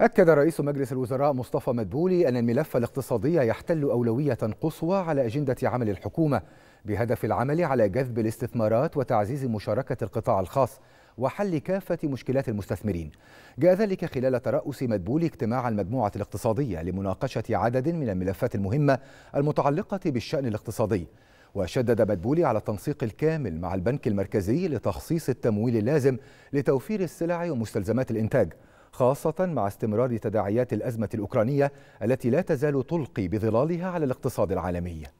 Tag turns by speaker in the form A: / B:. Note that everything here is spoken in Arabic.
A: أكد رئيس مجلس الوزراء مصطفى مدبولي أن الملف الاقتصادي يحتل أولوية قصوى على أجندة عمل الحكومة بهدف العمل على جذب الاستثمارات وتعزيز مشاركة القطاع الخاص وحل كافة مشكلات المستثمرين جاء ذلك خلال ترأس مدبولي اجتماع المجموعة الاقتصادية لمناقشة عدد من الملفات المهمة المتعلقة بالشأن الاقتصادي وشدد مدبولي على التنسيق الكامل مع البنك المركزي لتخصيص التمويل اللازم لتوفير السلع ومستلزمات الإنتاج خاصة مع استمرار تداعيات الأزمة الأوكرانية التي لا تزال تلقي بظلالها على الاقتصاد العالمي